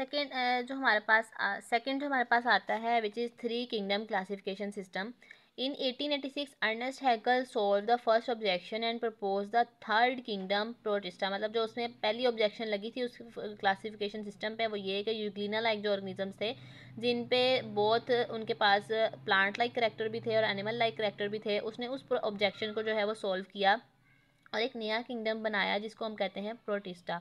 Second जो हमारे पास second जो हमारे पास आता है which is three kingdom classification system in 1886, Ernst Haeckel solved the first objection and propose the third kingdom Protista मतलब जो उसमें पहली ऑब्जेक्शन लगी थी उस क्लासिफिकेशन सिस्टम पे वो ये कि यूग्लिना लाइक जो ऑर्गेनिजम्स थे जिन पे बहुत उनके पास प्लांट लाइक करेक्टर भी थे और एनिमल लाइक करेक्टर भी थे उसने उस ऑब्जेक्शन को जो है वो सोल्व किया और एक नया किंगडम बनाया जिसको हम कहते हैं Protista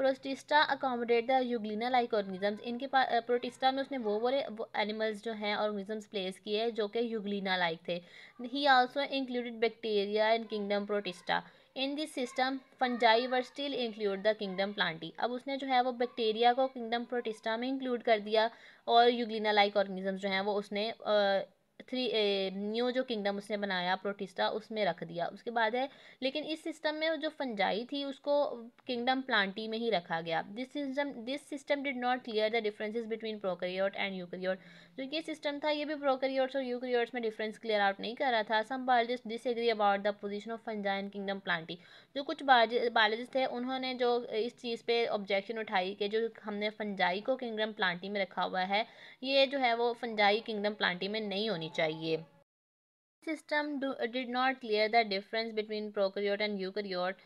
Protista accommodate the Euglena like organisms इनके पास प्रोटिस्टा में उसने वो बोले एनिमल्स जो हैं ऑर्गनिजम्स प्लेस किए जो कि यूगलिना लाइक थे ही also included bacteria in kingdom Protista in this system fungi were still include the kingdom Plantae अब उसने जो है वो बैक्टीरिया को किंगडम प्रोटिस्टा में इंक्लूड कर दिया और युगलिना लाइक ऑर्गेनिज्म जो हैं वो उसने थ्री न्यू जो किंगडम उसने बनाया प्रोटिस्टा उसमें रख दिया उसके बाद है लेकिन इस सिस्टम में जो फंजाई थी उसको किंगडम प्लांटी में ही रखा गया this system this system did not clear the differences between prokaryote and eukaryote जो ये सिस्टम था ये भी प्रोकरियोट्स और यूक्रियोट्स में डिफरेंस क्लियर आउट नहीं कर रहा था some biologist disagree about the position of fungi and kingdom Plantae जो कुछ बायोलॉजिस्ट थे उन्होंने जो इस चीज़ पर ऑब्जेक्शन उठाई कि जो हमने फंजाई को किंगडम प्लांटी में रखा हुआ है ये जो है वो फंजाई किंगडम प्लांटी में नहीं होनी चाहिए system did not clear the difference between prokaryote and eukaryote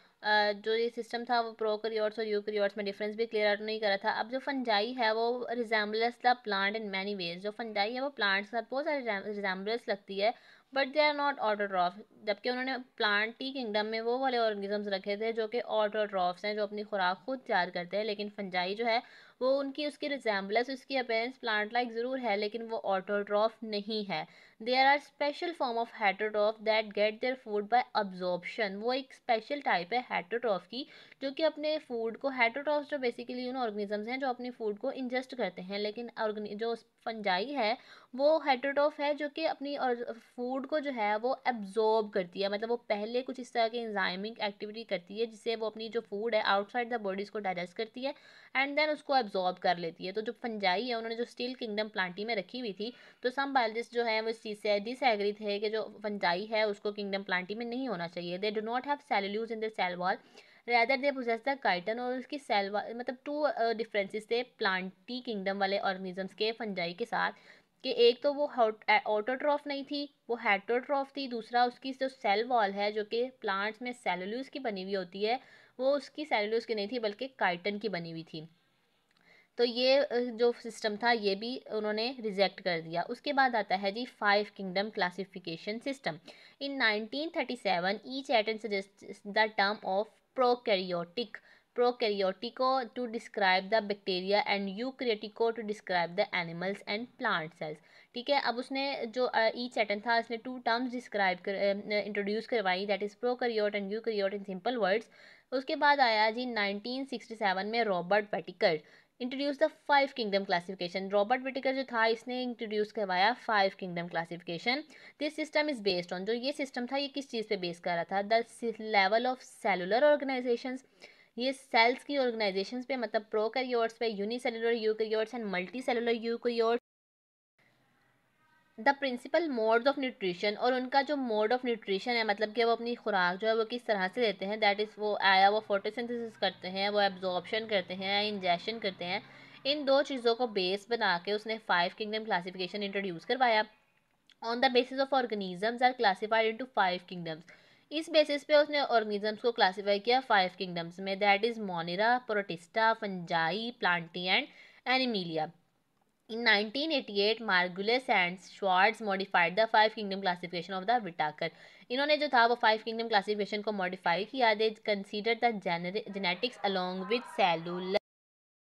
जो ये सिस्टम था वो प्रोकरियोट्स और यूकरियोट्स में डिफरेंस भी क्लियर आउट नहीं करा था अब जो फंजाई है वो resembles the plant in many ways जो फंजाई है वो प्लांट्स के साथ बहुत सारी रिजेंबलेस लगती है but they are not autotroph जबकि उन्होंने प्लांट की किंगडम में वो वाले ऑर्गेनिजम्स रखे थे जो कि ऑटोट्रॉफ्स हैं जो अपनी खुराक खुद तैयार करते हैं लेकिन फंजाई जो है वो उनकी उसकी रिजेम्बलेस उसकी अपेयरेंस प्लांट लाइक ज़रूर है लेकिन वो ऑटोट्रॉफ नहीं है there are special form of heterotroph that get their food by absorption वो एक स्पेशल टाइप है हेटरोटॉफ की जो कि अपने फूड को हेटरोटॉफ जो बेसिकली उन ऑर्गेनिजम्स हैं जो अपने फूड को इंजेस्ट करते हैं लेकिन जो फंजाई है वो हेटरोटॉफ है जो कि अपनी और फूड को जो है वो एब्जॉर्ब करती है मतलब वो पहले कुछ इस तरह की इंजाइमिंग एक्टिविटी करती है जिससे वो अपनी जो फूड है आउटसाइड द बॉडी उसको डाइजेस्ट करती है एंड देन उसको एब्जॉर्ब कर लेती है तो जो फंजाई है उन्होंने जो स्टील किंगडम प्लांटी में रखी हुई थी तो सम बायोलॉजिस्ट जो है वो इस चीज़ से डिसएग्री थे कि जो फंजाई है उसको किंगडम प्लांटी में नहीं होना चाहिए they do not have cellulose in the cell wall rather they possess the chitin और उसकी सेल वॉल मतलब टू डिफरेंसेस uh, थे प्लांटी किंगडम वाले ऑर्गेनिजम्स के फंजाई के साथ कि एक तो वो ऑटोट्रॉफ uh, नहीं थी वो हेटोट्रॉफ थी दूसरा उसकी जो सेल वॉल है जो कि प्लांट्स में सेलोल्यूज की बनी हुई होती है वो उसकी सेलोल्यूज की नहीं थी बल्कि काइटन की बनी हुई थी तो ये जो सिस्टम था ये भी उन्होंने रिजेक्ट कर दिया उसके बाद आता है जी five kingdom classification system in 1937 ईच एटन suggest the term of prokaryotic प्रोकैरियोटिको to describe the bacteria and यूक्रियोटिको to describe the animals and plant cells ठीक है अब उसने जो ई एटन चैटन था इसने टू टर्म्स डिस्क्राइब कर इंट्रोड्यूस करवाई that is prokaryote and eukaryote in simple words उसके बाद आया जी 1967 में Robert Whittaker introduce the five kingdom classification Robert Whittaker जो था इसने इंट्रोड्यूस करवाया five kingdom classification this system is based on जो ये सिस्टम था ये किस चीज़ पे बेस कर रहा था the level of cellular organisation ये सेल्स की ऑर्गेनाइजेशन पे मतलब प्रोकैरियोट्स पे unicellular eukaryotes and multicellular the principal modes of nutrition और उनका जो मोड ऑफ न्यूट्रिशन है मतलब कि वो अपनी खुराक जो है वो किस तरह से लेते हैं दैट इज़ वो आया वो फोटोसिंथेसिस करते हैं वो एब्जॉर्बशन करते हैं इंजेक्शन करते हैं इन दो चीज़ों को बेस बना के उसने फाइव किंगडम क्लासीफिकेशन इंट्रोड्यूस करवाया on the basis of organisms are classified into five kingdoms इस बेसिस पे उसने ऑर्गेनिजम्स को क्लासीफाई किया फाइव किंगडम्स में that is Monera Protista fungi Plantae and Animalia In 1988, Margulis and Schwartz modified the Five Kingdom classification of the Whitaker. इन्होंने जो था वो फाइव किंगडम क्लासिफिकेशन को मॉडिफाई किया they consider the genetics along with cellular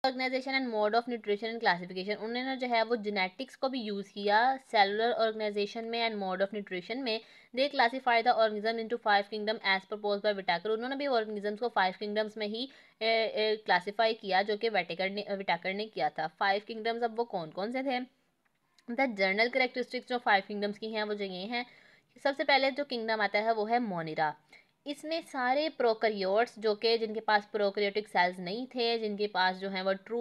organisation and mode of nutrition and classification उन्होंने जो है वो जेनेटिक्स को भी यूज़ किया सेलुलर ऑर्गेनाइजेशन में एंड मोड ऑफ न्यूट्रिशन में they classify the organism into five kingdom as propose by Whittaker उन्होंने भी ऑर्गेनिजम्स को फाइव किंगडम्स में ही क्लासीफाई किया जो कि वेटेकर ने विटाकर ने किया था फाइव किंगडम्स अब वो कौन कौन से थे द जर्नल करेक्टरिस्टिक्स जो फाइव किंगडम्स की हैं वो जो ये हैं सबसे पहले जो किंगडम आता है वो है मोनिरा इसमें सारे प्रोकरियोट्स जो कि जिनके पास प्रोकरियोटिक सेल्स नहीं थे जिनके पास जो हैं वो ट्रू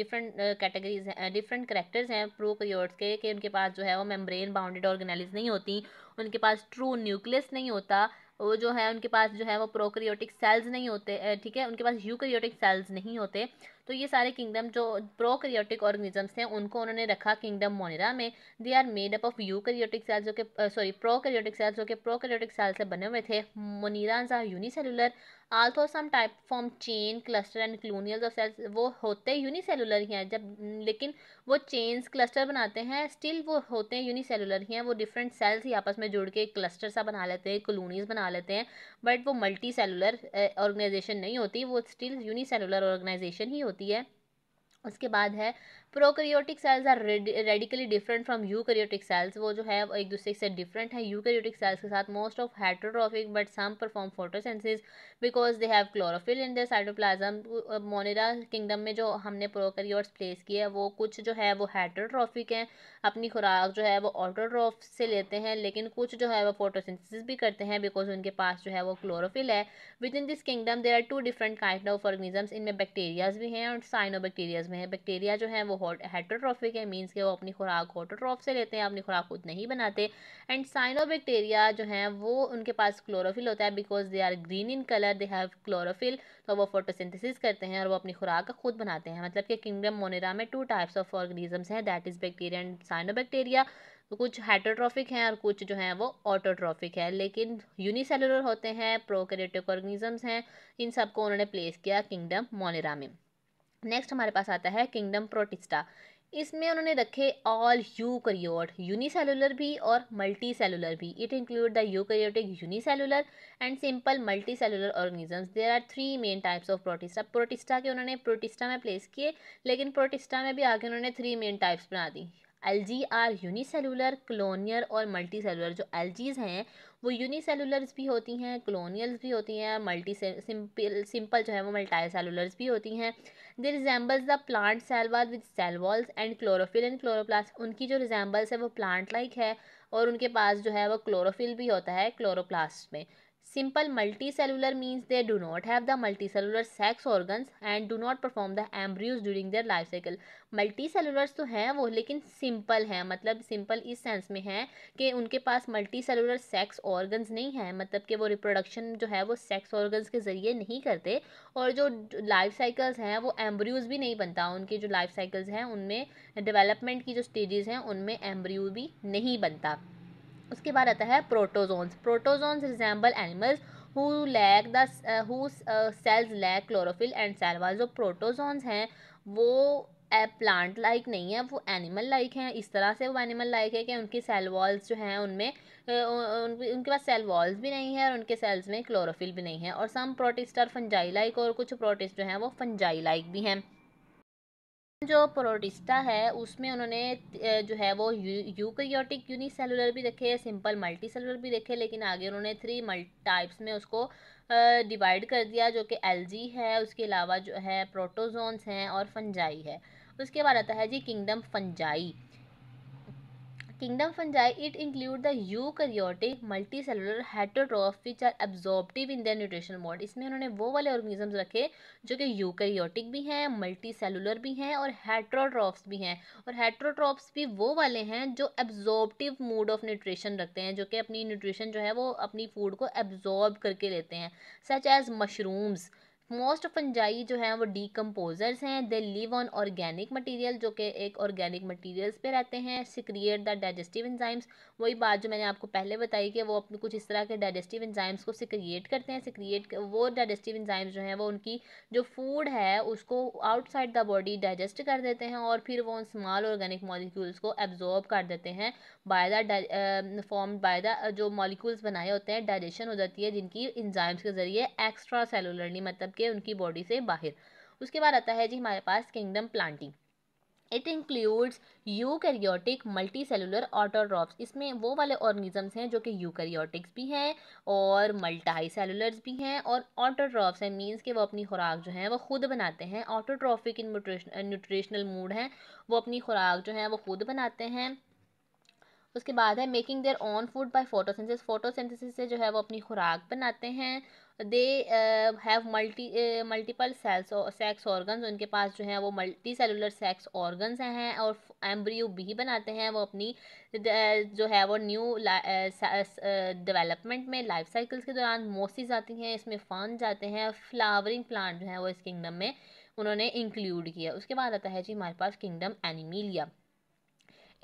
डिफरेंट कैटेगरीज हैं डिफरेंट करेक्टर्स हैं प्रोकरियोट्स के कि उनके पास जो है वो मेम्ब्रेन बाउंडेड ऑर्गेनाइज नहीं होती उनके पास ट्रू न्यूक्लियस नहीं होता वो जो है उनके पास जो है वो प्रोकरियोटिक सेल्स नहीं होते ठीक है उनके पास यूकरियोटिक सेल्स नहीं होते तो ये सारे किंगडम जो प्रो करियोटिक ऑर्गेनिजम्स हैं उनको उन्होंने रखा किंगडम मोनेरा में they are made up of eukaryotic cells जो कि सॉरी करियोटिक सेल्स जो कि प्रो करियोटिक सेल्स से बने हुए थे monerans are unicellular also some type form chain cluster and colonial of cells वो होते यूनिसेलुलर ही हैं जब लेकिन वो चेन्स क्लस्टर बनाते हैं स्टिल वो होते हैं यूनिसेलुलर ही हैं वो डिफरेंट सेल्स ही आपस में जुड़ के क्लस्टर सा बना लेते हैं कलोनीज बना लेते हैं बट वो मल्टी सेलुलर ऑर्गेनाइजेशन नहीं होती वो स्टिल यूनिसेलुलर ऑर्गेनाइजेशन ही होती है उसके बाद है prokaryotic cells are radically different from eukaryotic cells वो जो है एक दूसरे से डिफरेंट है यूकैरियोटिक सेल्स के साथ most of heterotrophic but some perform photosynthesis because they have chlorophyll in the cytoplasm Monera kingdom में जो हमने प्रोकैरियोट्स प्लेस किए हैं वो कुछ जो है वो हेट्रोट्रॉफिक हैं अपनी खुराक जो है वो ऑटोट्रॉफ से लेते हैं लेकिन कुछ जो है वो फोटोसेंसिस भी करते हैं बिकॉज उनके पास जो है वो क्लोरोफिल है within this kingdom there are two different kind of organisms इनमें बैक्टीरियाज भी हैं और साइनो बैक्टीरियाज में है बैक्टीरिया जो है वो हेटरोट्रॉफिक है मीन्स के वो अपनी खुराक ऑटोट्रॉफ से लेते हैं अपनी खुराक खुद नहीं बनाते एंड साइनोबैक्टीरिया जो हैं वो उनके पास क्लोरोफिल होता है because they are green in colour they have chlorophyll तो वो फोटोसिंथेसिस करते हैं और वो अपनी खुराक खुद बनाते हैं मतलब कि किंगडम मोनेरा में टू टाइप्स ऑफ ऑर्गेनिजम्स हैं that is bacteria and cyanobacteria तो कुछ हेटोट्रॉफिक हैं और कुछ जो हैं वो ऑटोट्रॉफिक है लेकिन यूनिसेलुलर होते हैं प्रोकैरियोटिक ऑर्गेनिजम्स हैं इन सबको उन्होंने प्लेस किया किंगडम मोनेरा में नेक्स्ट हमारे पास आता है किंगडम प्रोटिस्टा इसमें उन्होंने रखे ऑल यू करियोट यूनिसेलुलर भी और मल्टी सेलुलर भी it include the eukaryotic unicellular and simple multicellular organisms there are three main types of Protista Protista के उन्होंने प्रोटिस्टा में प्लेस किए लेकिन प्रोटिस्टा में भी आगे उन्होंने थ्री मेन टाइप्स बना दी एल आर यूनिसेलुलर क्लोनियर और मल्टी सेलुलर जो एल हैं वो यूनिसेलुलर्स भी होती हैं क्लोनियल्स भी होती हैं मल्टी सिंपल सिंपल जो है वो मल्टाई सेलुलर्स भी होती हैं they resembles the plant cell wall with cell walls and chlorophyll and chloroplast उनकी जो रिजेंबल्स है वो प्लांट लाइक है और उनके पास जो है वो क्लोरोफिल भी होता है क्लोरोप्लास्ट में Simple multicellular means they do not have the multicellular sex organs and do not perform the embryos during their life cycle. Multicellular तो हैं वो लेकिन simple हैं मतलब simple इस सेंस में है कि उनके पास multicellular sex organs नहीं हैं मतलब कि वो reproduction जो है वो sex organs के ज़रिए नहीं करते और जो life cycles हैं वो embryos भी नहीं बनता उनके जो life cycles हैं उनमें development की जो stages हैं उनमें embryo भी नहीं बनता उसके बाद आता है protozoans protozoans resemble animals who lack the who cells lack chlorophyll and cell wall जो प्रोटोजोन्स हैं वो प्लांट uh, लाइक नहीं है वो एनिमल लाइक हैं इस तरह से वो एनिमल लाइक है कि उनकी सेल वॉल्स जो हैं उनमें uh, उन, उनके पास सेल वॉल्स भी नहीं है और उनके सेल्स में क्लोरोफिल भी नहीं है और सम प्रोटिस्टर फंजाई लाइक और कुछ प्रोटिस्ट जो हैं वो फंजाई लाइक भी हैं जो प्रोटिस्टा है उसमें उन्होंने जो है वो यूकैरियोटिक यूनिसेलुलर भी रखे सिंपल मल्टी सेलुलर भी रखे लेकिन आगे उन्होंने थ्री टाइप्स में उसको डिवाइड कर दिया जो कि एलजी है उसके अलावा जो है प्रोटोजोन्स हैं और फंजाई है उसके बाद आता है जी kingdom fungi kingdom fungi it include the eukaryotic multicellular heterotrophs which are absorptive in the nutrition mode इसमें उन्होंने वो वाले ऑर्गेनिजम्स रखे जो कि यूकरियोटिक भी हैं मल्टीसेलुलर भी हैं और हेट्रोट्रॉफ्स भी हैं और हेट्रोट्रॉफ्स भी वो वाले हैं जो एब्जॉर्बटिव मूड ऑफ न्यूट्रिशन रखते हैं जो कि अपनी न्यूट्रिशन जो है वो अपनी फूड को एब्जॉर्ब करके लेते हैं such as mushrooms most fungi जो हैं वो डीकम्पोजर्स हैं they live on organic material जो कि एक ऑर्गेनिक मटीरियल्स पे रहते हैं सिक्रिएट द डाइजेस्टिव इन्जाइम्स वही बात जो मैंने आपको पहले बताई कि वो अपने कुछ इस तरह के डाइजेस्टिव इन्जाइम्स को सिक्रिएट करते हैं सिक्रिएट वो डाइजेस्टिव इन्जाइम्स जो हैं वो उनकी जो फूड है उसको आउटसाइड द बॉडी डाइजेस्ट कर देते हैं और फिर वो उन स्मॉल ऑर्गेनिक मॉलिक्यूल्स को एब्जॉर्ब कर देते हैं by the form by the जो मॉलिक्यूल्स बनाए होते हैं डाइजेशन हो जाती है जिनकी इन्जाइम्स के ज़रिए एक्स्ट्रा सेलुलरली मतलब के उनकी बॉडी से बाहर उसके बाद आता है जी हमारे पास kingdom Plantae it includes eukaryotic multicellular autotrophs इसमें वो वाले ऑर्गेनिजम्स हैं जो कि यूकैरियोटिक्स भी हैं और मल्टाई सेलुलर्स भी हैं और ऑटोड्रॉप्स हैं मींस के वो अपनी खुराक जो है वो खुद बनाते हैं ऑटोट्रॉफिक इन न्यूट्रिशनल मूड हैं वो अपनी खुराक जो है वो खुद बनाते हैं उसके बाद है making their own food by photosynthesis photosynthesis से जो है वो अपनी खुराक बनाते हैं they have multi multiple cells sex organs उनके पास जो है वो मल्टी सेलुलर सेक्स ऑर्गन्स हैं और एम्ब्रियो भी बनाते हैं वो अपनी जो है वो न्यू डेवलपमेंट uh, uh, में लाइफ साइकिल्स के दौरान मोसी जाती हैं इसमें फन जाते हैं फ्लावरिंग प्लांट जो है वो इस किंगडम में उन्होंने इंक्लूड किया उसके बाद आता है जी हमारे पास kingdom Animalia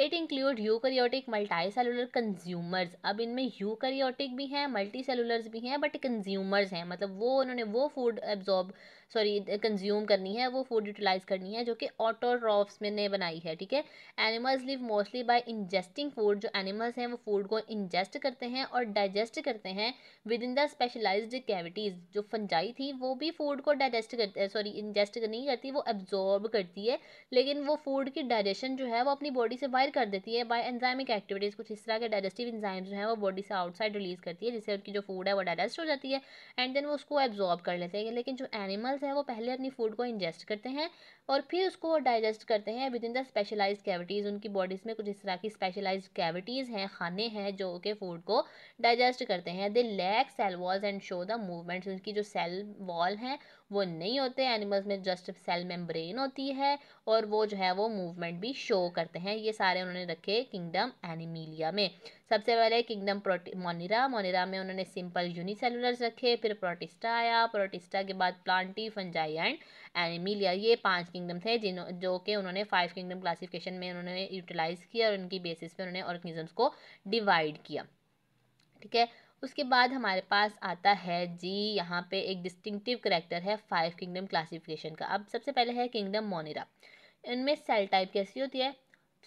it include eukaryotic multicellular consumers अब इनमें करियोटिक भी हैं मल्टी सेलुलर्स भी हैं बट कंज्यूमर्स हैं मतलब वो उन्होंने वो फूड एब्जॉर्ब सॉरी कंज्यूम करनी है वो फूड यूटिलाइज करनी है जो कि ऑटोट्रॉफ्स में ने बनाई है ठीक है animals live mostly by ingesting food जो एनिमल्स हैं वो फूड को इंजेस्ट करते हैं और डाइजेस्ट करते हैं within the specialised cavities जो फंजाई थी वो भी फूड को डाइजेस्ट करते हैं सॉरी इंजेस्ट नहीं करती वो एब्जॉर्ब करती है लेकिन वो फूड की डाइजेशन जो है वो अपनी बॉडी से बाहर कर देती है बाय एंजाइमिक एक्टिविटीज़ कुछ इस तरह के डाइजेस्टिव इंजाइम जो है वो बॉडी से आउटसाइड रिलीज़ करती है जिससे उनकी जो फूड है वो डाइजेस्ट हो जाती है एंड देन वो उसको एब्जॉर्ब कर लेते हैं लेकिन जो एनिमल्स है वो पहले अपनी फूड को इंजेस्ट करते हैं और फिर उसको वो डाइजेस्ट करते हैं within the specialise cavities उनकी बॉडीज़ में कुछ इस तरह की स्पेशलाइज कैविटीज़ हैं खाने हैं जो कि फूड को डाइजेस्ट करते हैं they lack cell walls and show the movements उनकी जो सेल वॉल हैं वो नहीं होते एनिमल्स में जस्ट सेल मेम्ब्रेन होती है और वो जो है वो मूवमेंट भी शो करते हैं ये सारे उन्होंने रखे किंगडम एनिमिलिया में सबसे पहले किंगडम प्रोटी मोनिरा मोनिरा में उन्होंने सिंपल यूनिसेलुलर्स रखे फिर प्रोटिस्टा आया प्रोटिस्टा के बाद प्लांटी फंजाई एंड एनिमीलिया ये पांच किंगडम थे जिन जो कि उन्होंने फाइव किंगडम क्लासिफिकेशन में उन्होंने यूटिलाइज़ किया और उनकी बेसिस पे उन्होंने ऑर्गेनिजम्स को डिवाइड किया ठीक है उसके बाद हमारे पास आता है जी यहाँ पे एक डिस्टिंक्टिव करेक्टर है फाइव किंगडम क्लासिफिकेशन का अब सबसे पहले है किंगडम मोनिरा इनमें सेल टाइप कैसी होती है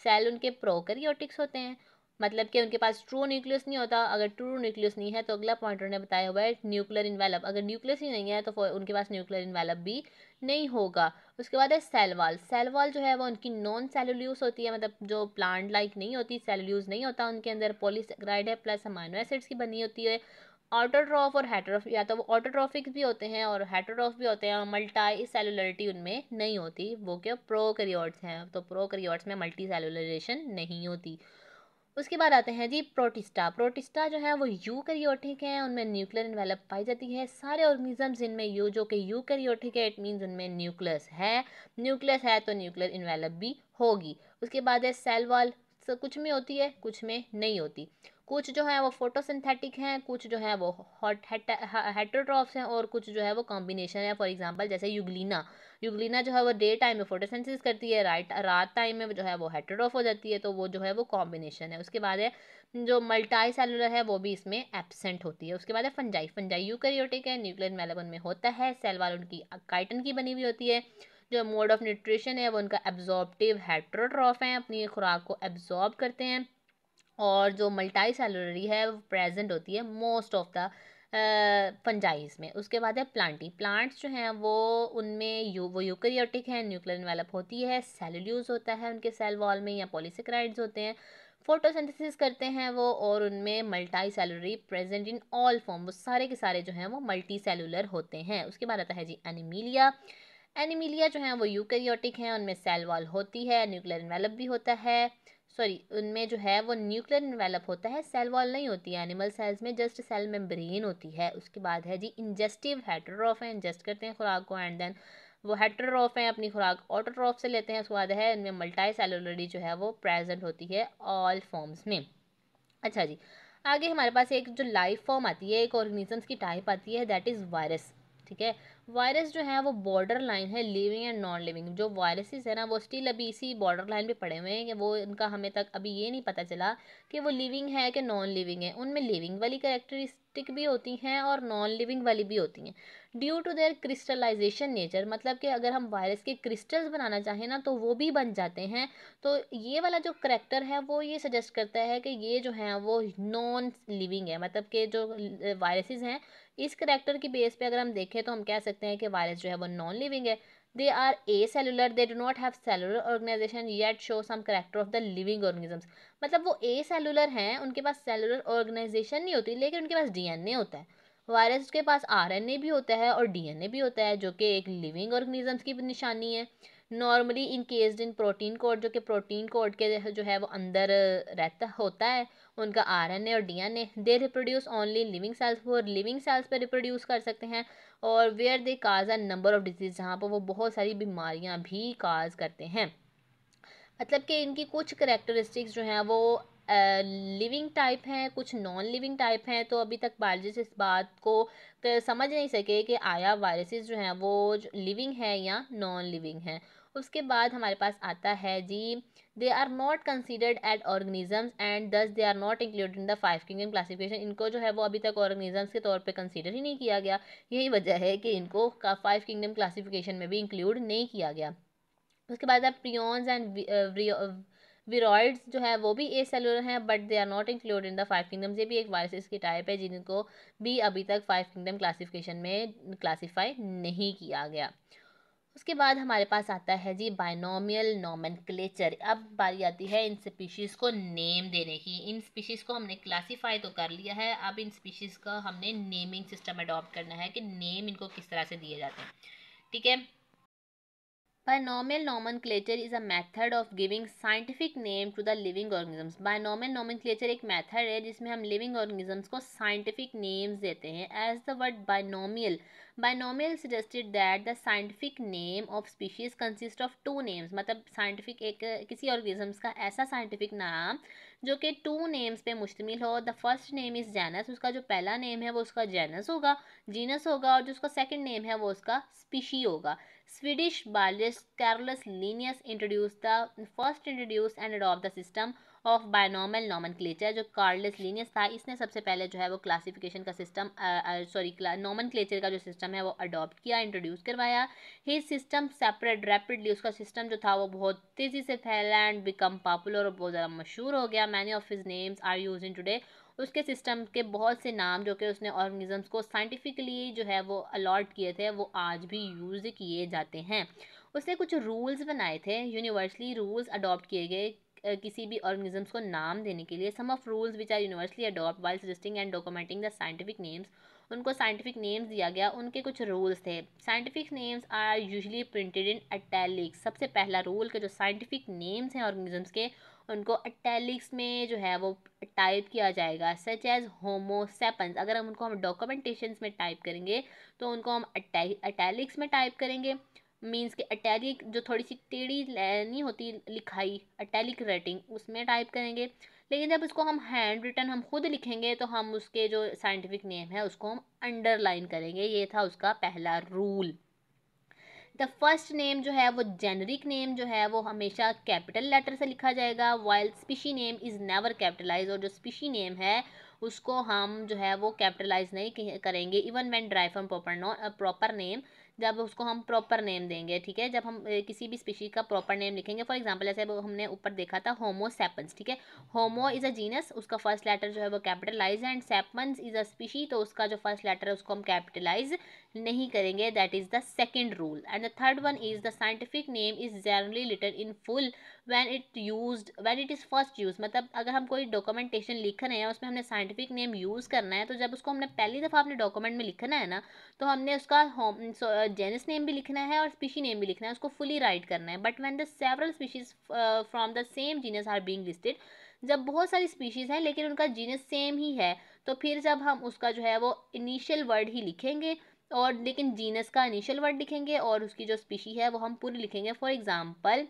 सेल उनके प्रोकैरियोटिक्स होते हैं मतलब कि उनके पास ट्रू न्यूक्लियस नहीं होता अगर ट्रू न्यूक्लियस नहीं है तो अगला पॉइंट उन्होंने बताया हुआ है न्यूक्लियर इन्वेलप अगर न्यूक्लियस ही नहीं है तो उनके पास न्यूक्लियर इन्वेलप भी नहीं होगा उसके बाद है सेल वॉल सेल वॉल जो है वो उनकी नॉन सेलुल्यूज होती है मतलब जो प्लांट लाइक नहीं होती सेलुल्यूज नहीं होता उनके अंदर पोलिसग्राइड है प्लस अमाइनो एसिड्स की बनी होती है ऑटोट्रॉफ और हेट्रोफ या तो वो ऑटोट्रॉफिक भी होते हैं और हेट्रोट्रॉफ भी होते हैं मल्टाई सेलुलरिटी उनमें नहीं होती वो क्या प्रोकैरियोट्स हैं तो प्रोकैरियोट्स में मल्टी सेलुलरेशन नहीं होती उसके बाद आते हैं जी प्रोटिस्टा प्रोटिस्टा जो है वो यू करियोटिक हैं उनमें न्यूक्लियर इन्वेलप पाई जाती है सारे ऑर्गेनिज्म इनमें यू जो कि यू करियोटिक है इट मीन्स उनमें न्यूक्लियस है न्यूक्लियस है तो न्यूक्लियर इन्वेलप भी होगी उसके बाद है सेल वॉल कुछ में होती है कुछ में नहीं होती कुछ जो है वो फोटोसिंथेटिक हैं कुछ जो है वो हॉट हेटरोट्रॉप्स हैं और कुछ जो है वो कॉम्बिनेशन है फॉर एग्जांपल जैसे युगलीना युगलीना जो है वो डे टाइम में फोटोसेंसिस करती है राइट रात टाइम में जो है वो हेटरोट्रॉप हो जाती है तो वो जो है वो कॉम्बिनेशन है उसके बाद है जो मल्टाई सेलुलर है वो भी इसमें एबसेंट होती है उसके बाद है फंजाई फंजाई यूकैरियोटिक है न्यूक्लियर मेलेबन में होता है सेल वाल उनकी काइटन की बनी हुई होती है जो मोड ऑफ न्यूट्रिशन है वो उनका एब्जॉर्बटिव हेट्रोट्रॉफ हैं अपनी खुराक को एब्जॉर्ब करते हैं और जो मल्टाई सेलुलरी है वो प्रेजेंट होती है मोस्ट ऑफ द फंजाइज में उसके बाद है प्लांटी प्लांट्स जो हैं वो उनमें यू वो यूकरियोटिक हैं न्यूक्लियर इन्वेलप होती है सेलुल्यूज होता है उनके सेल वॉल में या पॉलीसिक्राइड्स होते हैं फोटोसिंथेसिस करते हैं वो और उनमें multicellular present in all form वो सारे के सारे जो हैं वो मल्टी सेलुलर होते हैं उसके बाद आता है जी एनिमीलिया एनिमीलिया जो है वो यूकैरियोटिक हैं उनमें सेल वॉल होती है न्यूक्लियर इन्वेलप भी होता है सॉरी उनमें जो है वो न्यूक्लियर डिवेलप होता है सेल वॉल नहीं होती है एनिमल सेल्स में जस्ट सेल मेम्ब्रेन होती है उसके बाद है जी इंजेस्टिव हेट्रोट्रॉफ है इंजेस्ट करते हैं खुराक को एंड देन वो हेट्रोट्रॉफ हैं अपनी खुराक ऑटोट्रॉफ से लेते हैं उसके बाद है उनमें मल्टाई सेलोलरी जो है वो प्रेजेंट होती है ऑल फॉर्म्स में अच्छा जी आगे हमारे पास एक जो लाइफ फॉर्म आती है एक ऑर्गेनिजम्स की टाइप आती है दैट इज़ वायरस ठीक है वायरस जो है वो बॉर्डर लाइन है लिविंग एंड नॉन लिविंग जो वायरसेस है ना वो स्टिल अभी इसी बॉर्डर लाइन पे पड़े हुए हैं कि वो उनका हमें तक अभी ये नहीं पता चला कि वो लिविंग है कि नॉन लिविंग है उनमें लिविंग वाली करेक्टरिस्टिक भी होती हैं और नॉन लिविंग वाली भी होती हैं due to their crystallisation nature मतलब कि अगर हम वायरस के क्रिस्टल्स बनाना चाहें ना तो वो भी बन जाते हैं तो ये वाला जो करेक्टर है वो ये सजेस्ट करता है कि ये जो है वो नॉन लिविंग है मतलब कि जो वायरसेस हैं इस करेक्टर की बेस पे अगर हम देखें तो हम कह सकते हैं कि वायरस जो है वो नॉन लिविंग है they are acellular they do not have cellular organisation yet show some character of the living organisms मतलब वो ए सेलुलर हैं उनके पास सेलुलर ऑर्गेनाइजेशन नहीं होती लेकिन उनके पास डीएनए होता है वायरस के पास आरएनए भी होता है और डीएनए भी होता है जो कि एक लिविंग ऑर्गेनिजम्स की निशानी है normally encased in protein coat जो कि प्रोटीन कोड के जो है वो अंदर रहता होता है उनका आर एन ए और D N A they reproduce only living cells वो लिविंग सेल्स पर रिप्रोड्यूस कर सकते हैं और where they cause a number of diseases जहाँ पर वो बहुत सारी बीमारियाँ भी काज करते हैं मतलब कि इनकी कुछ करेक्टरिस्टिक्स जो हैं वो लिविंग टाइप हैं कुछ नॉन लिविंग टाइप हैं तो अभी तक बायोलॉजिस्ट इस बात को समझ नहीं सके कि आया वायरसेस जो हैं वो लिविंग है या नॉन लिविंग हैं उसके बाद हमारे पास आता है जी they are not considered at organisms and thus they are not include in the five kingdom classification इनको जो है वो अभी तक ऑर्गेनिजम्स के तौर पे कंसीडर ही नहीं किया गया यही वजह है कि इनको का फाइव किंगडम क्लासिफिकेशन में भी इंक्लूड नहीं किया गया उसके बाद आप प्रियॉन्स एंड वीरोइड्स जो है वो भी ए सेलुलर हैं but they are not include in the five kingdoms ये भी एक वायरसेस की टाइप है जिनको भी अभी तक फाइव किंगडम क्लासिफिकेशन में क्लासीफाई नहीं किया गया उसके बाद हमारे पास आता है जी बाइनोमियल नॉमन अब बारी आती है इन स्पीशीज़ को नेम देने की इन स्पीशीज़ को हमने क्लासीफाई तो कर लिया है अब इन स्पीशीज़ का हमने नेमिंग सिस्टम अडॉप्ट करना है कि नेम इनको किस तरह से दिए जाते हैं ठीक है Binomial nomenclature is a method of giving scientific name to the living organisms. Binomial nomenclature एक method है जिसमें हम living organisms को scientific names देते हैं As the word binomial, binomial suggested that the scientific name of species consists of two names. मतलब scientific एक किसी organisms का ऐसा scientific नाम जो कि two names पे मुश्तमिल हो The first name is genus. उसका जो पहला name है वो उसका genus होगा genus होगा और जो उसका second name है वो उसका species होगा Swedish biologist Carlos Linnaeus introduced the first introduced and adopted the system of binomial nomenclature जो कार्लेस लीनियस था इसने सबसे पहले जो है वो क्लासिफिकेशन का सिस्टम सॉरी नॉमन क्लेचर का जो सिस्टम है वो अडॉप्ट किया इंट्रोड्यूस करवाया ही सिस्टम सेपरेट रैपिडली उसका सिस्टम जो था वो बहुत तेज़ी से फैला एंड बिकम पॉपुलर और बहुत ज़्यादा मशहूर हो गया many of his names are use in today उसके सिस्टम के बहुत से नाम जो कि उसने ऑर्गेनिजम्स को साइंटिफिकली जो है वो अलॉट किए थे वो आज भी यूज़ किए जाते हैं उसने कुछ रूल्स बनाए थे यूनिवर्सली रूल्स अडॉप्ट किए गए किसी भी ऑर्गेनिजम्स को नाम देने के लिए some of rules which are universally adopt while suggesting and documenting the scientific names उनको साइंटिफिक नेम्स दिया गया उनके कुछ रूल्स थे scientific names are usually printed in italics सबसे पहला रूल के जो साइंटिफिक नेम्स हैं ऑर्गेनिजम्स के उनको अटैलिक्स में जो है वो टाइप किया जाएगा सच एज होमोसेपन्स अगर हम उनको हम डॉक्यूमेंटेशन में टाइप करेंगे तो उनको हम अटैलिक्स में टाइप करेंगे मीन्स के अटैलिक जो थोड़ी सी टेढ़ी लैनी होती लिखाई अटैलिक राइटिंग उसमें टाइप करेंगे लेकिन जब उसको हम हैंड रिटन हम खुद लिखेंगे तो हम उसके जो साइंटिफिक नेम है उसको हम अंडरलाइन करेंगे ये था उसका पहला रूल द फर्स्ट नेम जो है वो जेनरिक नेम जो है वो हमेशा कैपिटल लेटर से लिखा जाएगा wild species name is never capitalise और जो स्पीशी नेम है उसको हम जो है वो कैपिटलाइज नहीं करेंगे even when drive from proper no proper name जब उसको हम प्रॉपर नेम देंगे ठीक है जब हम किसी भी स्पीशी का प्रॉपर नेम लिखेंगे फॉर एग्जाम्पल जैसे हमने ऊपर देखा था होमोसेपन्स ठीक है होमो इज़ अ जीनस उसका फर्स्ट लेटर जो है वो capitalise and sapiens is a species तो उसका जो फर्स्ट लेटर है उसको हम कैपिटलाइज नहीं करेंगे that is the second rule and the third one is the scientific name is generally return in full when it use when it is first use मतलब अगर हम कोई डॉक्यूमेंटेशन लिख रहे हैं उसमें हमने साइंटिफिक नेम यूज़ करना है तो जब उसको हमने पहली दफ़ा अपने डॉक्यूमेंट में लिखना है ना तो हमने उसका होम जेनस नेम भी लिखना है और स्पीशी नेम भी लिखना है उसको फुली राइट करना है but when the several species from the same genus are being listed जब बहुत सारी स्पीशीज़ हैं लेकिन उनका जीनस सेम ही है तो फिर जब हम उसका जो है वो इनिशियल वर्ड ही लिखेंगे और लेकिन जीनस का इनिशियल वर्ड लिखेंगे और उसकी जो स्पीशी है वो हम पूरी लिखेंगे for example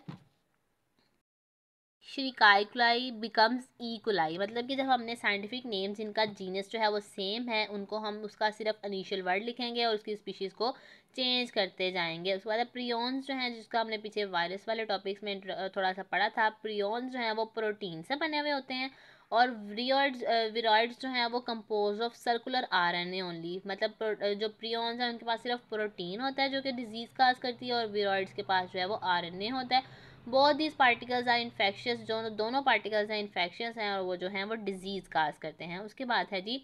Escherichia coli becomes E coli मतलब कि जब हमने साइंटिफिक नेम्स इनका जीनस जो है वो सेम है उनको हम उसका सिर्फ इनिशियल वर्ड लिखेंगे और उसकी स्पीशीज़ को चेंज करते जाएंगे उसके बाद प्रियॉन्स जो हैं जिसका हमने पीछे वायरस वाले टॉपिक्स में थोड़ा सा पढ़ा था प्रियॉन्स जो हैं वो प्रोटीन से बने हुए होते हैं और विराइड्स विराइड्स जो हैं वो compose of circular R N A only मतलब जो प्रियॉन्स हैं उनके पास सिर्फ प्रोटीन होता है जो कि डिजीज़ काज करती है और विराइड्स के पास जो है वो आर एन ए होता है बहुत दीज पार्टिकल्स आर इन्फेक्शियस जो दोनों पार्टिकल्स हैं इन्फेक्शियस हैं और वो जो हैं वो डिजीज़ काज करते हैं उसके बाद है जी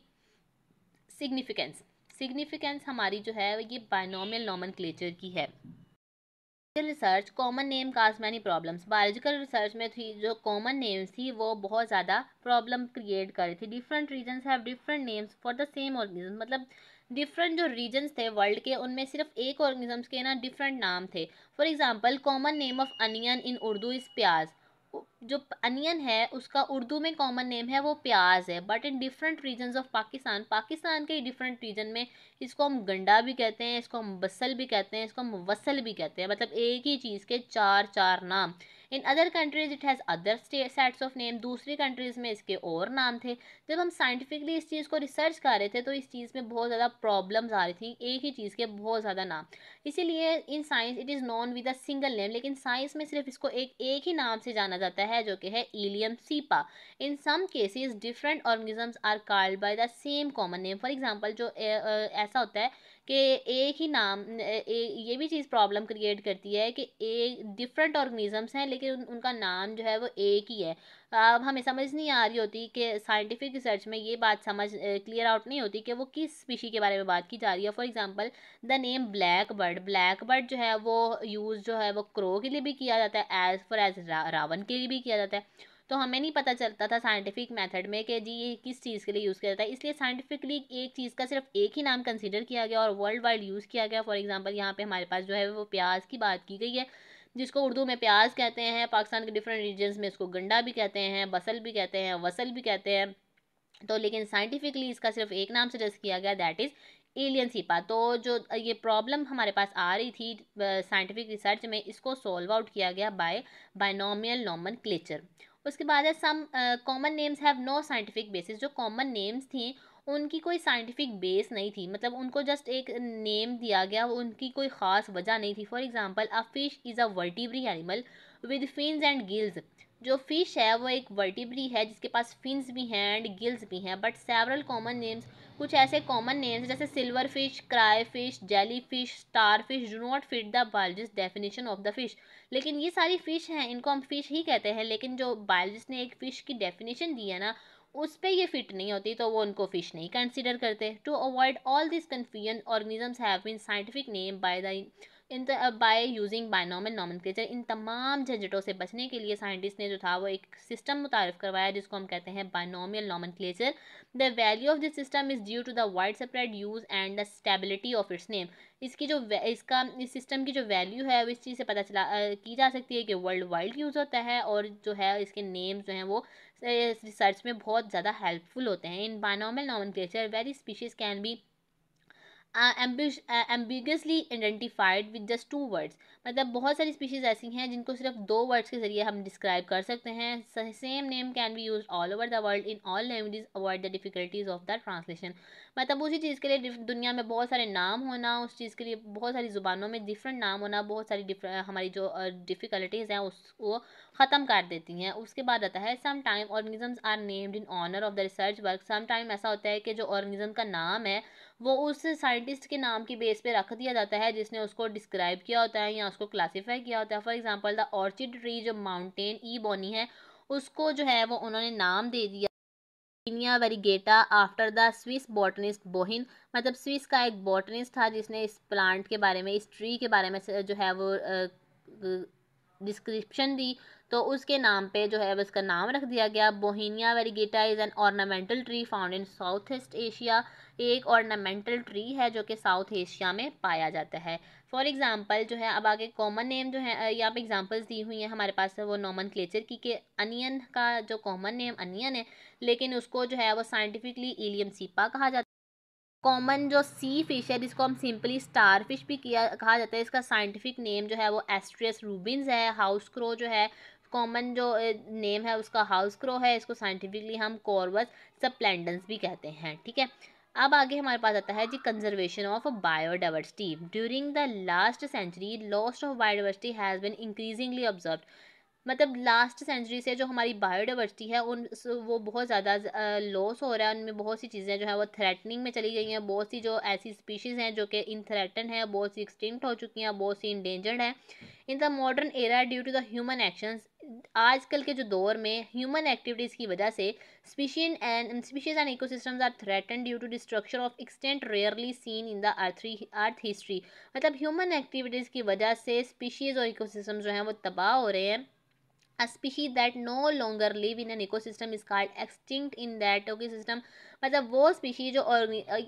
सिग्निफिकेंस सिग्निफिकेंस हमारी जो है ये बायनॉमियल नॉमन की है research common name cause many problems biological research में थी जो कॉमन नेम्स थी वो बहुत ज़्यादा प्रॉब्लम क्रिएट कर रही थी different regions have different names for the same organism मतलब डिफरेंट जो रीजन्स थे वर्ल्ड के उनमें सिर्फ एक ऑर्गेनिज्म के ना डिफरेंट नाम थे for example common name of onion in Urdu is pyaz जो अनियन है उसका उर्दू में कॉमन नेम है वो प्याज है but in different region of Pakistan Pakistan के डिफरेंट रीजन में इसको हम गंडा भी कहते हैं इसको हम बसल भी कहते हैं इसको हम वसल भी कहते हैं मतलब एक ही चीज़ के चार चार नाम in other countries it has other sets of name दूसरी कंट्रीज़ में इसके और नाम थे जब हम साइंटिफिकली इस चीज़ को रिसर्च कर रहे थे तो इस चीज़ में बहुत ज़्यादा प्रॉब्लम्स आ रही थी एक ही चीज़ के बहुत ज़्यादा नाम इसीलिए in science it is known with a single name लेकिन साइंस में सिर्फ इसको एक एक ही नाम से जाना जाता है जो कि है allium cepa in some cases different organisms are called by the same common name for example जो ऐसा होता है कि एक ही नाम ये भी चीज़ प्रॉब्लम क्रिएट करती है कि एक डिफरेंट ऑर्गेनिजम्स हैं लेकिन उनका नाम जो है वो एक ही है अब हमें समझ नहीं आ रही होती कि साइंटिफिक रिसर्च में ये बात समझ क्लियर आउट नहीं होती कि वो किस स्पीशी के बारे में बात की जा रही है for example the name black bird black bird जो है वो यूज़ जो है वो क्रो के लिए भी किया जाता है एज़ फॉर एज रावण के लिए भी किया जाता है तो हमें नहीं पता चलता था साइंटिफिक मेथड में कि जी ये किस चीज़ के लिए यूज़ किया जाता है इसलिए साइंटिफिकली एक चीज़ का सिर्फ एक ही नाम कंसिडर किया गया और वर्ल्ड वाइड यूज़ किया गया फॉर एग्जांपल यहाँ पे हमारे पास जो है वो प्याज की बात की गई है जिसको उर्दू में प्याज कहते हैं पाकिस्तान के डिफरेंट रीजन्स में इसको गंडा भी कहते हैं बसल भी कहते हैं वसल भी कहते हैं तो लेकिन साइंटिफिकली इसका सिर्फ एक नाम सजेस्ट किया गया दैट इज़ एलियन सीपा तो जो ये प्रॉब्लम हमारे पास आ रही थी साइंटिफिक रिसर्च में इसको सॉल्व आउट किया गया बाय बायनोमियल नॉमन क्लेचर उसके बाद है some common names have no scientific basis जो कॉमन नेम्स थी उनकी कोई साइंटिफिक बेस नहीं थी मतलब उनको जस्ट एक नेम दिया गया उनकी कोई ख़ास वजह नहीं थी for example a fish is a vertebrate animal with fins and gills जो फिश है वो एक वर्टिब्री है जिसके पास फिन्स भी हैं एंड गिल्स भी हैं बट सेवरल कॉमन नेम्स कुछ ऐसे कॉमन नेम्स जैसे silver fish cray fish jelly fish star fish do not fit the biologist definition of the fish लेकिन ये सारी फिश हैं इनको हम फिश ही कहते हैं लेकिन जो बायोलॉजिस्ट ने एक फ़िश की डेफिनेशन दी है ना उस पर ये फिट नहीं होती तो वो उनको फिश नहीं कंसिडर करते to avoid all this confusion organisms have been scientific name by the in by using binomial nomenclature इन तमाम झंझटों से बचने के लिए साइंटिस्ट ने जो था वो एक सिस्टम मुतारफ करवाया जिसको हम कहते हैं binomial nomenclature the value of this system is due to the wide spread use and the stability of its name इसकी जो इसका इस सिस्टम की जो वैल्यू है इस चीज़ से पता चला की जा सकती है कि वर्ल्ड वाइड यूज़ होता है और जो है इसके नेम जो हैं वो रिसर्च में बहुत ज़्यादा हेल्पफुल होते हैं in binomial nomenclature very species can be ambiguously identified with just two words मतलब बहुत सारी स्पीशीज़ ऐसी हैं जिनको सिर्फ दो वर्ड्स के ज़रिए हम डिस्क्राइब कर सकते हैं same name can be use all over the world in all language avoid the difficulties of the translation मतलब उसी चीज़ के लिए दुनिया में बहुत सारे नाम होना उस चीज़ के लिए बहुत सारी ज़ुबानों में डिफरेंट नाम होना बहुत सारी uh, हमारी जो डिफ़िकल्टीज़ uh, हैं उसको ख़त्म कर देती हैं उसके बाद आता है some time organisms are named in honour of the research work some time ऐसा होता है कि जो ऑर्गेनिज़म का नाम है वो उस साइंटिस्ट के नाम की बेस पे रख दिया जाता है जिसने उसको डिस्क्राइब किया होता है या उसको क्लासीफाई किया होता है for example the orchid tree जो माउंटेन ई बोनी है उसको जो है वो उन्होंने नाम दे दिया इनिया variegata after the Swiss botanist Bauhin मतलब स्विस का एक बॉटनिस्ट था जिसने इस प्लांट के बारे में इस ट्री के बारे में जो है वो डिस्क्रिप्शन दी तो उसके नाम पे जो है इसका नाम रख दिया गया Bauhinia variegata is an ornamental tree found in South East Asia एक ऑर्नामेंटल ट्री है जो कि साउथ एशिया में पाया जाता है फॉर एग्ज़ाम्पल जो है अब आगे कॉमन नेम जो है यहाँ पे एग्जाम्पल्स दी हुई हैं हमारे पास वो नॉमन क्लेचर की कि अनियन का जो कॉमन नेम अनियन है लेकिन उसको जो है वो साइंटिफिकली एलियम सीपा कहा जाता है कॉमन जो सी फिश है जिसको हम सिंपली स्टार फिश भी किया कहा जाता है इसका साइंटिफिक नेम जो है वो एस्ट्रियस रूबिन्स है हाउस क्रो जो है कॉमन जो नेम है उसका हाउस क्रो है इसको साइंटिफिकली हम कॉर्वस सप्लेंडेंस भी कहते हैं ठीक है अब आगे हमारे पास आता है जी conservation of biodiversity during the last century lost of biodiversity has been increasingly observe मतलब लास्ट सेंचुरी से जो हमारी बायोडाइवर्सिटी है उन वो बहुत ज़्यादा लॉस हो रहा है उनमें बहुत सी चीज़ें जो है वो थ्रेटनिंग में चली गई हैं बहुत सी जो ऐसी स्पीशीज़ हैं जो कि इन थ्रेटन है बहुत सी एक्सटिंक्ट हो चुकी हैं बहुत सी इंडेंजर्ड हैं in the modern era due to the human actions आजकल के जो दौर में ह्यूमन एक्टिविटीज़ की वजह से species and species and ecosystems are threaten due to destruction of extent rarely seen in the earthy earth history मतलब ह्यूमन एक्टिविटीज़ की वजह से स्पीशीज़ और इकोसिस्टम जो हैं वो तबाह हो रहे हैं a species that no longer live in an ecosystem is called extinct in that ecosystem मतलब वो स्पीशी जो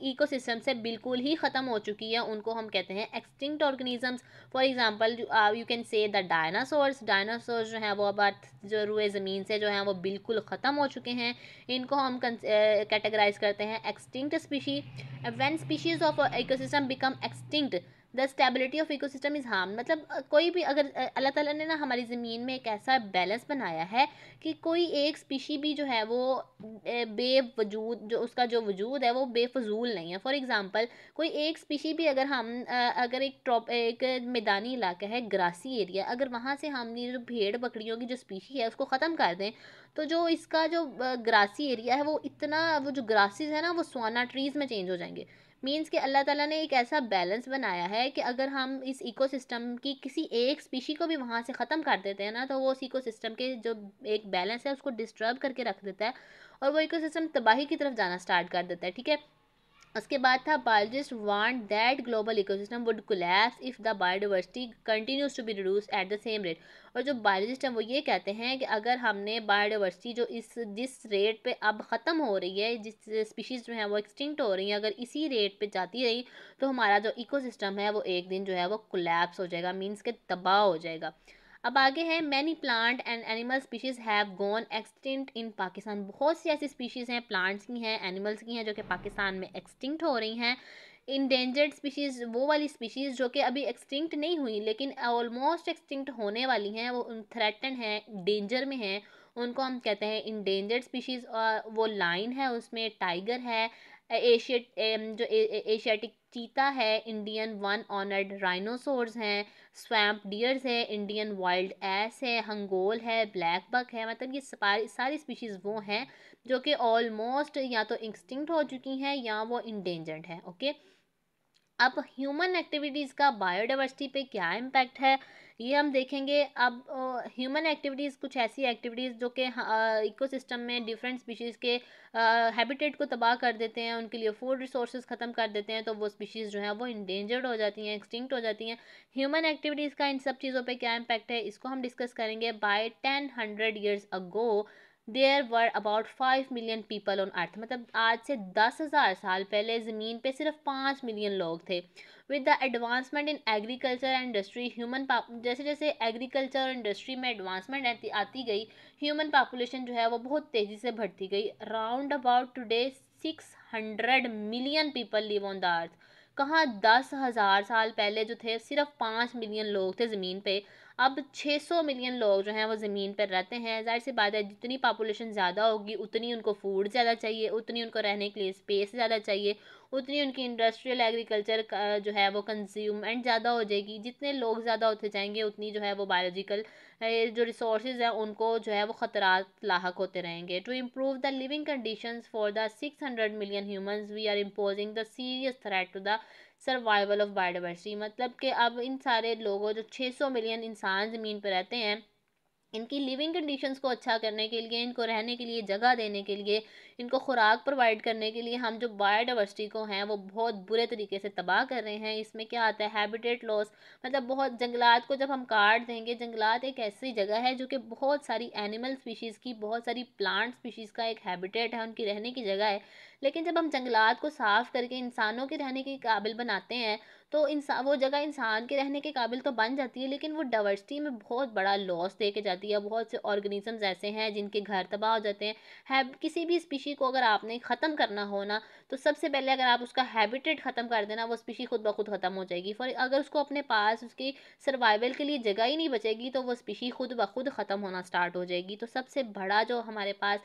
इकोसिस्टम से बिल्कुल ही ख़त्म हो चुकी है उनको हम कहते हैं extinct organisms for example you can say the dinosaurs dinosaurs जो हैं वो अब अर्थ जो रुए ज़मीन से जो हैं वो बिल्कुल ख़त्म हो चुके हैं इनको हम कैटेगराइज करते हैं extinct species when species of ecosystem become extinct the stability of ecosystem is harm मतलब कोई भी अगर अल्लाह ताला ने ना हमारी ज़मीन में एक ऐसा बैलेंस बनाया है कि कोई एक स्पीशी भी जो है वो बेवजूद जो उसका जो वजूद है वो बेफजूल नहीं है फॉर एग्ज़ाम्पल कोई एक स्पीशी भी अगर हम अगर एक ट्रॉप एक मैदानी इलाका है ग्रासी एरिया अगर वहाँ से हम जो भेड़ बकरियों की जो स्पीशी है उसको ख़त्म कर दें तो जो इसका जो ग्रासी एरिया है वो इतना वो जो ग्रासीज है ना वो सोना ट्रीज़ में चेंज हो जाएंगे मीन्स कि अल्लाह ताला ने एक ऐसा बैलेंस बनाया है कि अगर हम इस इकोसिस्टम की किसी एक स्पीशी को भी वहाँ से ख़त्म कर देते हैं ना तो वो उस इकोसिस्टम के जो एक बैलेंस है उसको डिस्टर्ब करके रख देता है और वो इकोसिस्टम तबाही की तरफ जाना स्टार्ट कर देता है ठीक है उसके बाद था biologist want that global ecosystem would collapse if the biodiversity continues to be reduce at the same rate और जो बायोलॉजिस्ट हैं वो ये कहते हैं कि अगर हमने बायोडावर्सिटी जो इस जिस रेट पे अब ख़त्म हो रही है जिस स्पीशीज़ जो हैं वो एक्सटिंक्ट हो रही हैं अगर इसी रेट पर जाती रही तो हमारा जो इकोसिस्टम है वो एक दिन जो है वो कोलैप्स हो जाएगा मीन्स के तबाह हो जाएगा अब आगे है many plant and animal species have gone extinct in Pakistan बहुत सी ऐसी स्पीशीज़ हैं प्लांट्स की हैं एनिमल्स की हैं जो कि पाकिस्तान में एक्सटिंक्ट हो रही हैं डेंजर्ड स्पीशीज़ वो वाली स्पीशीज़ जो कि अभी एक्सटिंक्ट नहीं हुई लेकिन ऑलमोस्ट एक्सटिंक्ट होने वाली हैं वो थ्रेटन हैं डेंजर में हैं उनको हम कहते हैं डेंजर्ड स्पीशीज़ और वो लाइन है उसमें टाइगर है एशिया um, जो एशियाटिक चीता है इंडियन वन ऑनर्ड राइनोसोर्स हैं स्वैम्प डियर्स है इंडियन वाइल्ड एस है हंगोल है ब्लैक बक है मतलब ये सारी स्पीशीज़ वो हैं जो कि ऑलमोस्ट या तो इंस्टिंक्ट हो चुकी हैं या वो इंडेंजर्ड है ओके अब ह्यूमन एक्टिविटीज़ का बायोडाइवर्सिटी पे क्या इम्पैक्ट है ये हम देखेंगे अब ह्यूमन एक्टिविटीज़ कुछ ऐसी एक्टिविटीज़ जो कि इकोसिस्टम हाँ, में डिफरेंट स्पीशीज़ के हैबिटेट को तबाह कर देते हैं उनके लिए फूड रिसोर्स ख़त्म कर देते हैं तो वो स्पीशीज़ जो है वो इंडेंजर्ड हो जाती हैं एक्सटिंक्ट हो जाती हैं ह्यूमन एक्टिविटीज़ का इन सब चीज़ों पर क्या इम्पैक्ट है इसको हम डिस्कस करेंगे by ten hundred years ago there were about five million people on earth मतलब आज से दस हज़ार साल पहले ज़मीन पे सिर्फ पाँच मिलियन लोग थे with the advancement in agriculture and industry human जैसे जैसे एग्रीकल्चर और इंडस्ट्री में एडवांसमेंट आती गई ह्यूमन पॉपुलेशन जो है वो बहुत तेज़ी से बढ़ती गई round about today six hundred million people live on the earth कहाँ दस हज़ार साल पहले जो थे सिर्फ पाँच मिलियन लोग थे ज़मीन पे अब 600 मिलियन लोग जो हैं वो ज़मीन पर रहते हैं जाहिर सी बात है जितनी पॉपुलेशन ज़्यादा होगी उतनी उनको फूड ज़्यादा चाहिए उतनी उनको रहने के लिए स्पेस ज़्यादा चाहिए उतनी उनकी इंडस्ट्रियल एग्रीकल्चर जो है वो कंज्यूमेंट ज़्यादा हो जाएगी जितने लोग ज़्यादा होते जाएंगे उतनी जो है वो बायोलॉजिकल जो रिसोर्स हैं उनको जो है वो ख़तरात लाक होते रहेंगे to improve the living condition for the six hundred million humans we are imposing the serious threat to the survival of biodiversity मतलब कि अब इन सारे लोगों जो 600 मिलियन इंसान ज़मीन पर रहते हैं इनकी लिविंग कंडीशंस को अच्छा करने के लिए इनको रहने के लिए जगह देने के लिए इनको खुराक प्रोवाइड करने के लिए हम जो बायोडाइवर्सिटी को हैं वो बहुत बुरे तरीके से तबाह कर रहे हैं इसमें क्या आता है हैबिटेट लॉस मतलब बहुत जंगलात को जब हम काट देंगे जंगलात एक ऐसी जगह है जो कि बहुत सारी एनिमल स्पीशीज़ की बहुत सारी प्लांट स्पीशीज़ का एक हैबिटेट है उनकी रहने की जगह है लेकिन जब हम जंगलात को साफ़ करके इंसानों के रहने के काबिल बनाते हैं तो इंसान वो जगह इंसान के रहने के काबिल तो बन जाती है लेकिन वो डाइवर्सिटी में बहुत बड़ा लॉस दे के जाती है बहुत से ऑर्गेनिजम्स ऐसे हैं जिनके घर तबाह हो जाते हैं है किसी भी स्पीशी को अगर आपने ख़त्म करना हो ना तो सबसे पहले अगर आप उसका हैबिटेट ख़त्म कर देना वो स्पीशी खुद ब खुद ख़त्म हो जाएगी फॉर अगर उसको अपने पास उसकी सर्वाइवल के लिए जगह ही नहीं बचेगी तो वो स्पीशी खुद ब खुद ख़त्म होना स्टार्ट हो जाएगी तो सबसे बड़ा जो हमारे पास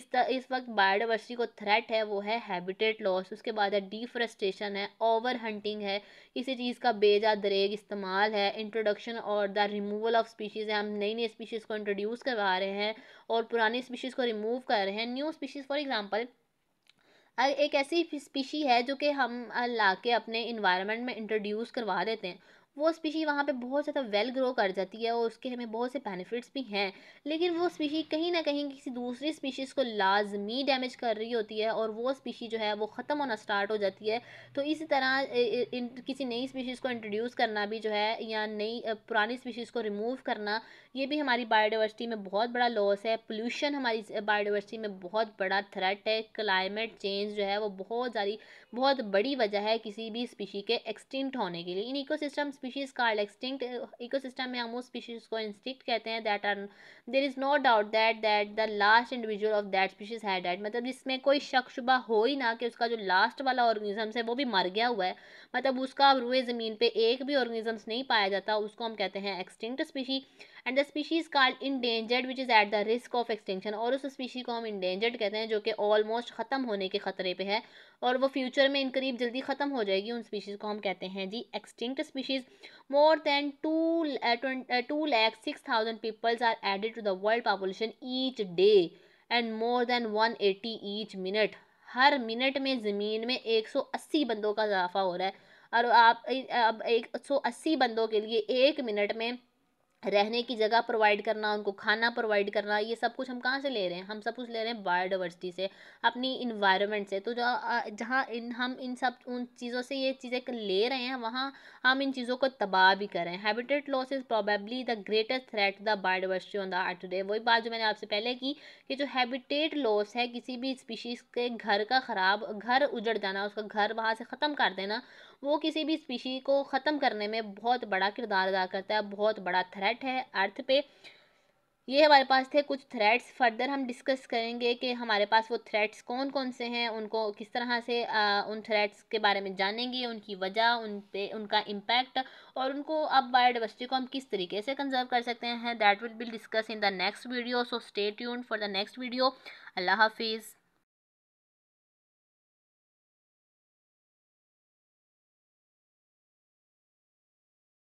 इस इस वक्त बायोडाइवर्सिटी को थ्रेट है वो है हैबिटेट लॉस उसके बाद है डिफरेस्टेशन है ओवर हंटिंग है किसी चीज़ का बेजा दरेग इस्तेमाल है इंट्रोडक्शन और द रिमूवल ऑफ स्पीशीज़ है हम नई नई स्पीशीज़ को इंट्रोड्यूस करवा रहे हैं और पुरानी स्पीशीज़ को रिमूव कर रहे हैं न्यू स्पीशीज़ फॉर एग्जाम्पल एक ऐसी स्पीशी है जो कि हम ला के अपने इन्वायरमेंट में इंट्रोड्यूस करवा देते हैं वो स्पीशी वहाँ पे बहुत ज़्यादा वेल ग्रो कर जाती है और उसके हमें बहुत से बेनिफिट्स भी हैं लेकिन वो स्पीशी कहीं ना कहीं किसी दूसरी स्पीशीज़ को लाजमी डैमेज कर रही होती है और वो स्पीशी जो है वो ख़त्म होना स्टार्ट हो जाती है तो इसी तरह इन किसी नई स्पीशीज़ को इंट्रोड्यूस करना भी जो है या नई पुरानी स्पीशीज़ को रिमूव करना ये भी हमारी बायोडावर्सिटी में बहुत बड़ा लॉस है पोल्यूशन हमारी बायोडावर्सिटी में बहुत बड़ा थ्रेट है क्लाइमेट चेंज जो है वो बहुत सारी बहुत बड़ी वजह है किसी भी स्पीशी के एक्सटिंक्ट होने के लिए in ecosystems species called extinct ecosystem में हम उस स्पीशीज को इंस्टिंक्ट कहते हैं that are there is no doubt that that the last individual of that species है डैट मतलब इसमें कोई शक शुबा हो ही ना कि उसका जो लास्ट वाला ऑर्गेनिजम्स है वो भी मर गया हुआ है मतलब उसका अब रुए ज़मीन पर एक भी ऑर्गेनिजम्स नहीं पाया जाता उसको हम कहते हैं extinct species and the species called endangered which is at the risk of extinction और उस स्पीशी को हम इंडेंजर्ड कहते हैं जो कि ऑलमोस्ट ख़त्म होने के ख़तरे पे है और वो फ्यूचर में इन करीब जल्दी ख़त्म हो जाएगी उन स्पीशीज़ को हम कहते हैं जी extinct species more than two two lakh six thousand peoples are added to the world population each day and more than one eighty each minute हर मिनट में ज़मीन में एक सौ अस्सी बंदों का इजाफा हो रहा है और आप अब एक सौ अस्सी बंदों के लिए एक मिनट में रहने की जगह प्रोवाइड करना उनको खाना प्रोवाइड करना ये सब कुछ हम कहाँ से ले रहे हैं हम सब कुछ ले रहे हैं बायोडाइवर्सिटी से अपनी इन्वायरमेंट से तो जहाँ इन हम इन सब उन चीज़ों से ये चीज़ें ले रहे हैं वहाँ हम इन चीज़ों को तबाह भी कर रहे हैं habitat loss is probably the greatest threat the biodiversity on the earth today वही बात जो मैंने आपसे पहले की कि जो हैबिटेट लॉस है किसी भी स्पीशीज़ के घर का ख़राब घर उजड़ जाना उसका घर वहाँ से ख़त्म कर देना वो किसी भी स्पीशी को ख़त्म करने में बहुत बड़ा किरदार अदा करता है बहुत बड़ा थ्रेट है अर्थ पे ये हमारे पास थे कुछ थ्रेट्स फर्दर हम डिस्कस करेंगे कि हमारे पास वो थ्रेट्स कौन कौन से हैं उनको किस तरह से आ, उन थ्रेट्स के बारे में जानेंगे उनकी वजह उन पे उनका इम्पैक्ट और उनको अब बायोडावर्सिटी को हम किस तरीके से कंजर्व कर सकते हैं that will be discuss in the next video so stay tune for the next video Allah हाफिज़